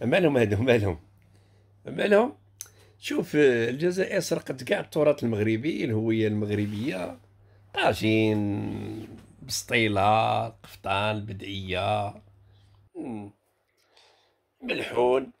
مالهم هادو مالهم مالهم شوف آه، الجزائر سرقت كاع التراث المغربي الهويه المغربيه طاجين بسطيله قفطان بدعيه ملحون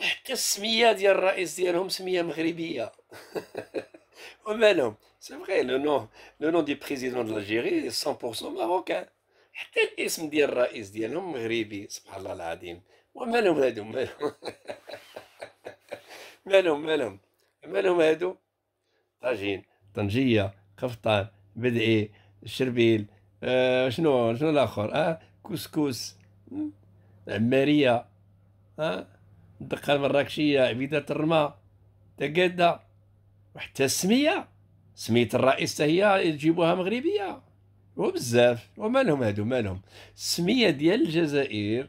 حتى السميه ديال الرئيس ديالهم سميه مغربيه ومالهم سي فغي لو نو لو نو دي بريزيدون دالجيري 100% ماروكان حتى الاسم ديال الرئيس ديالهم مغربي سبحان الله العظيم ومالهم هادو مالهم مالهم مالهم مالهم هادو طاجين طنجيه قفطان بدعي الشربيل آه شنو شنو الاخر اه كسكس عماريه اه الدقه المراكشيه عبيده الرما تقاده وحتى السميه سميه الرئيس هي تجيبوها مغربيه وبزاف ومالهم هادو مالهم السميه ديال الجزائر